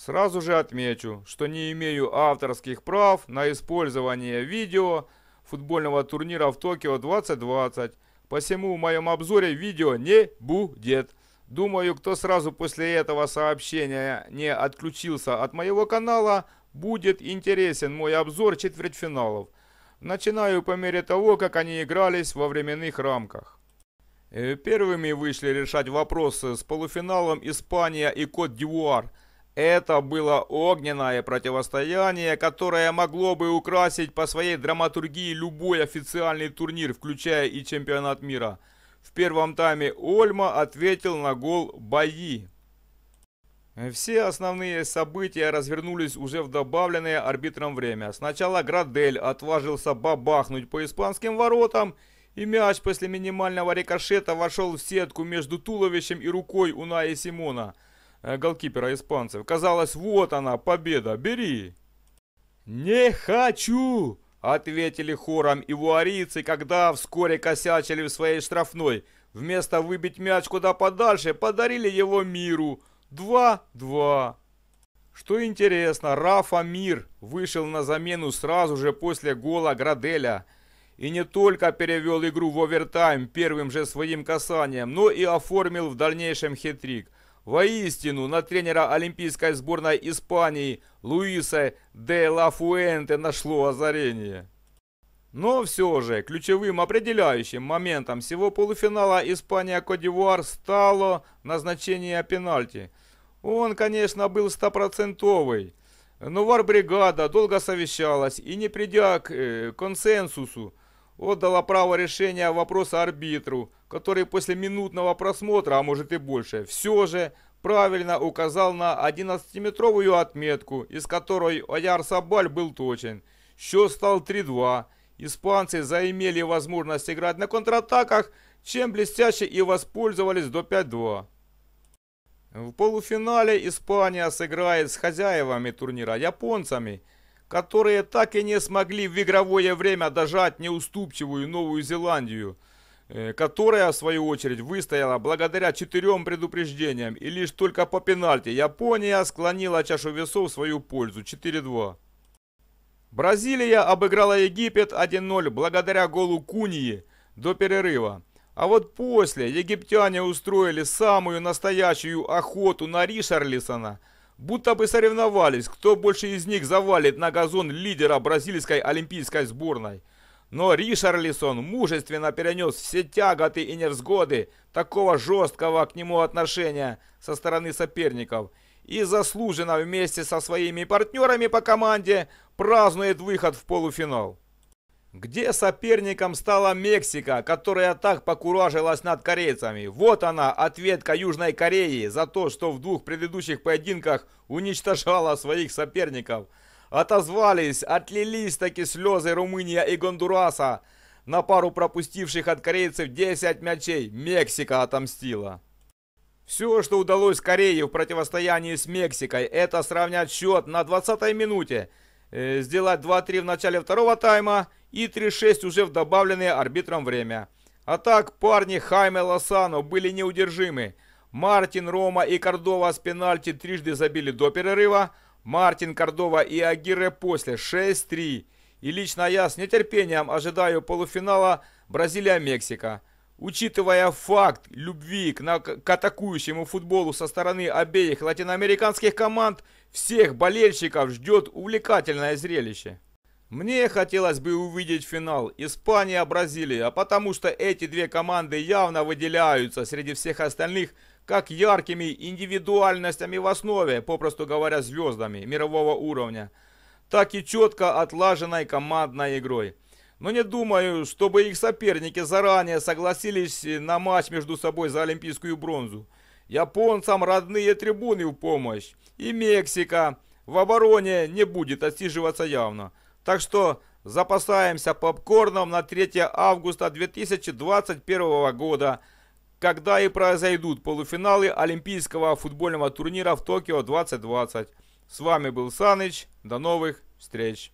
Сразу же отмечу, что не имею авторских прав на использование видео футбольного турнира в Токио 2020, посему в моем обзоре видео не будет. Думаю, кто сразу после этого сообщения не отключился от моего канала, будет интересен мой обзор четвертьфиналов. Начинаю по мере того, как они игрались во временных рамках. Э, первыми вышли решать вопросы с полуфиналом Испания и Кот-Дивуар – это было огненное противостояние, которое могло бы украсить по своей драматургии любой официальный турнир, включая и чемпионат мира. В первом тайме Ольма ответил на гол Баи. Все основные события развернулись уже в добавленное арбитром время. Сначала Градель отважился бабахнуть по испанским воротам, и мяч после минимального рикошета вошел в сетку между туловищем и рукой Уна Симона – Э, голкипера испанцев. Казалось, вот она, победа, бери. «Не хочу!» — ответили хором и когда вскоре косячили в своей штрафной. Вместо выбить мяч куда подальше, подарили его миру. 2-2. Что интересно, Рафа Мир вышел на замену сразу же после гола Граделя. И не только перевел игру в овертайм первым же своим касанием, но и оформил в дальнейшем хитрик – Воистину, на тренера олимпийской сборной Испании Луиса де ла Фуэнте нашло озарение. Но все же, ключевым определяющим моментом всего полуфинала Испания-Кодивуар стало назначение пенальти. Он, конечно, был стопроцентовый, но вар-бригада долго совещалась и не придя к э, консенсусу, отдала право решения вопроса арбитру, который после минутного просмотра, а может и больше, все же правильно указал на 11-метровую отметку, из которой Ояр Сабаль был точен. Счет стал 3-2. Испанцы заимели возможность играть на контратаках, чем блестяще и воспользовались до 5-2. В полуфинале Испания сыграет с хозяевами турнира японцами – которые так и не смогли в игровое время дожать неуступчивую Новую Зеландию, э, которая, в свою очередь, выстояла благодаря четырем предупреждениям. И лишь только по пенальти Япония склонила чашу весов в свою пользу 4-2. Бразилия обыграла Египет 1-0 благодаря голу Кунии до перерыва. А вот после египтяне устроили самую настоящую охоту на Ришарлисона – Будто бы соревновались, кто больше из них завалит на газон лидера бразильской олимпийской сборной. Но Ришарлисон мужественно перенес все тяготы и невзгоды такого жесткого к нему отношения со стороны соперников и заслуженно вместе со своими партнерами по команде празднует выход в полуфинал. Где соперником стала Мексика, которая так покуражилась над корейцами? Вот она, ответка Южной Кореи за то, что в двух предыдущих поединках уничтожала своих соперников. Отозвались, отлились таки слезы Румыния и Гондураса. На пару пропустивших от корейцев 10 мячей Мексика отомстила. Все, что удалось Корее в противостоянии с Мексикой, это сравнять счет на 20-й минуте, э, сделать 2-3 в начале второго тайма – и 3-6 уже в добавленное арбитром время. А так парни Хайме Лосано были неудержимы. Мартин, Рома и Кордова с пенальти трижды забили до перерыва. Мартин, Кордова и Агире после 6-3. И лично я с нетерпением ожидаю полуфинала Бразилия-Мексика. Учитывая факт любви к, к атакующему футболу со стороны обеих латиноамериканских команд, всех болельщиков ждет увлекательное зрелище. Мне хотелось бы увидеть финал Испания-Бразилия, потому что эти две команды явно выделяются среди всех остальных как яркими индивидуальностями в основе, попросту говоря, звездами мирового уровня, так и четко отлаженной командной игрой. Но не думаю, чтобы их соперники заранее согласились на матч между собой за олимпийскую бронзу. Японцам родные трибуны в помощь, и Мексика в обороне не будет отсиживаться явно – так что запасаемся попкорном на 3 августа 2021 года, когда и произойдут полуфиналы Олимпийского футбольного турнира в Токио 2020. С вами был Саныч. До новых встреч!